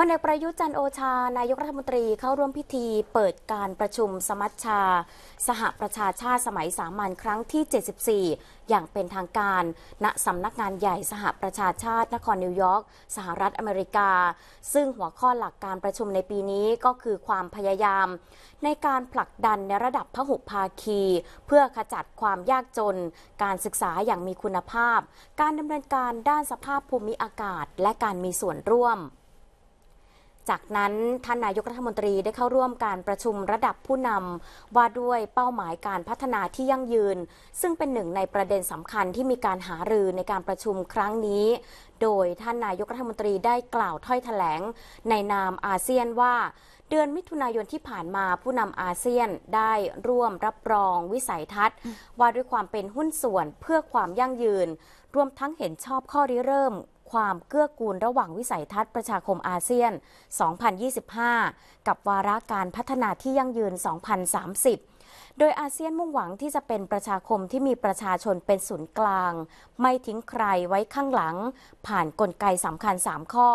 พลเอกประยุทธ์จันโอชา นายกรัฐมนตรีเข้าร่วมพิธีเปิดการประชุมสมัชชา สหประชาชาติสมัยสามัญครั้งที่ 74 อย่างเป็นทางการ ณสำนักงานใหญ่สหประชาชาติ นครนิวยอร์กสหรัฐอเมริกา ซึ่งหัวข้อหลักการประชุมในปีนี้ก็คือความพยายาม ในการผลักดันในระดับพหุภาคี เพื่อขจัดความยากจน การศึกษาอย่างมีคุณภาพ การดำเนินการด้านสภาพภูมิอากาศ และการมีส่วนร่วมจากนั้นท่านนายกรัฐมนตรีได้เข้าร่วมการประชุมระดับผู้นำว่าด้วยเป้าหมายการพัฒนาที่ยั่งยืน ซึ่งเป็นหนึ่งในประเด็นสำคัญที่มีการหารือในการประชุมครั้งนี้ โดยท่านนายกรัฐมนตรีได้กล่าวถ้อยแถลงในนามอาเซียนว่าเดือนมิถุนายนที่ผ่านมาผู้นำอาเซียนได้ร่วมรับรองวิสัยทัศน์ ว่าด้วยความเป็นหุ้นส่วน เพื่อความยั่งยืนรวมทั้งเห็นชอบข้อริเริ่มความเกื้อกูลระหว่างวิสัยทัศน์ประชาคมอาเซียน 2025 กับวาระการพัฒนาที่ยั่งยืน 2030 โดยอาเซียนมุ่งหวังที่จะเป็นประชาคมที่มีประชาชนเป็นศูนย์กลาง ไม่ทิ้งใครไว้ข้างหลังผ่านนกลไกสำคัญ 3 ข้อ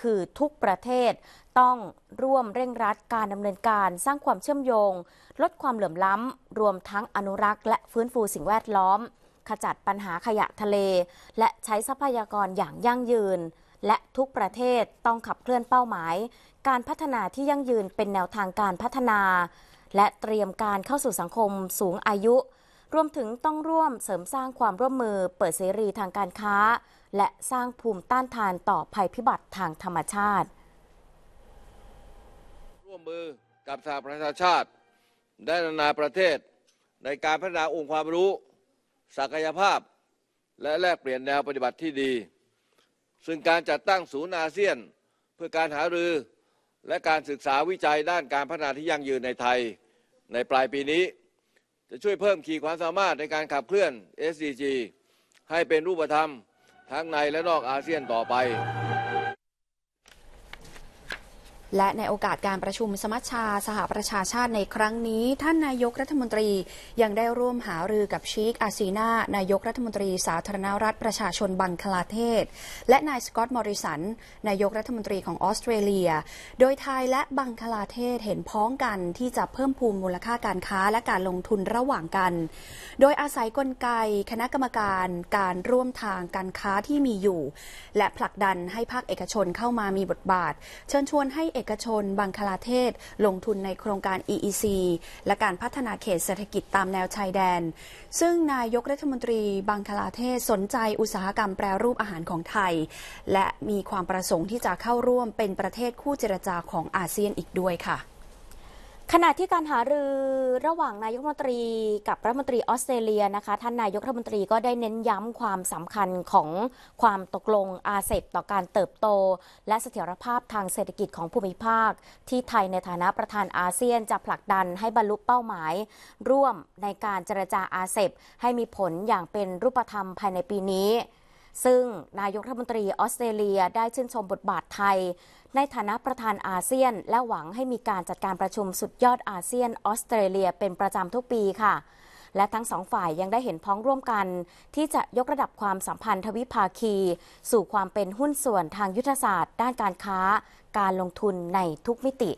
คือทุกประเทศต้องร่วมเร่งรัดการดำเนินการสร้างความเชื่อมโยง ลดความเหลื่อมล้ำรวมทั้งอนุรักษ์และฟื้นฟูสิ่งแวดล้อมขจัดปัญหาขยะทะเล และใช้ทรัพยากรอย่างยั่งยืน และทุกประเทศต้องขับเคลื่อนเป้าหมาย การพัฒนาที่ยั่งยืนเป็นแนวทางการพัฒนา และเตรียมการเข้าสู่สังคมสูงอายุรวมถึงต้องร่วมเสริมสร้างความร่วมมือเปิดเสรีทางการค้า และสร้างภูมิต้านทานต่อภัยพิบัติทางธรรมชาติ ร่วมมือกับสหประชาชาติได้นานาประเทศ ในการพัฒนาองค์ความรู้ศักยภาพ และแลกเปลี่ยนแนวปฏิบัติที่ดี ซึ่งการจัดตั้งศูนย์อาเซียนเพื่อการหารือและการศึกษาวิจัยด้านการพัฒนาที่ยั่งยืนในไทย ในปลายปีนี้ จะช่วยเพิ่มขีดความสามารถในการขับเคลื่อน SDG ให้เป็นรูปธรรมทั้งในและนอกอาเซียนต่อไปและในโอกาสการประชุมสมัชชาสหประชาชาติในครั้งนี้ ท่านนายกรัฐมนตรียังได้ร่วมหารือกับชีค อาซีนา นายกรัฐมนตรีสาธารณรัฐ ประชาชนบังคลาเทศ และนายสกอตต์มอริสัน นายกรัฐมนตรีของออสเตรเลีย โดยไทยและบังคลาเทศเห็นพ้องกันที่จะเพิ่มภูมิมูลค่าการค้าและการลงทุนระหว่างกัน โดยอาศัยกลไก คณะกรรมการ การร่วมทางการค้าที่มีอยู่ และผลักดันให้ภาคเอกชนเข้ามามีบทบาท เชิญชวนให้เอกชนบังคลาเทศลงทุนในโครงการ EEC และการพัฒนาเขตเศรษฐกิจตามแนวชายแดน ซึ่งนายกรัฐมนตรีบังคลาเทศสนใจอุตสาหกรรมแปรรูปอาหารของไทย และมีความประสงค์ที่จะเข้าร่วมเป็นประเทศคู่เจรจาของอาเซียนอีกด้วยค่ะขณะที่การหารือระหว่างนายกรัฐมนตรีกับรัฐมนตรีออสเตรเลียนะคะ ท่านนายกรัฐมนตรีก็ได้เน้นย้ำความสำคัญของความตกลงอาเซบต่อการเติบโต และเสถียรภาพทางเศรษฐกิจของภูมิภาคที่ไทยในฐานะประธานอาเซียน จะผลักดันให้บรรลุเป้าหมายร่วมในการเจรจาอาเซบให้มีผลอย่างเป็นรูปธรรมภายในปีนี้ซึ่งนายกรัฐมนตรีออสเตรเลียได้ชื่นชมบทบาทไทยในฐานะประธานอาเซียน และหวังให้มีการจัดการประชุมสุดยอดอาเซียนออสเตรเลียเป็นประจำทุกปีค่ะ และทั้งสองฝ่ายยังได้เห็นพ้องร่วมกันที่จะยกระดับความสัมพันธ์ทวิภาคี สู่ความเป็นหุ้นส่วนทางยุทธศาสตร์ ด้านการค้าการลงทุนในทุกมิติ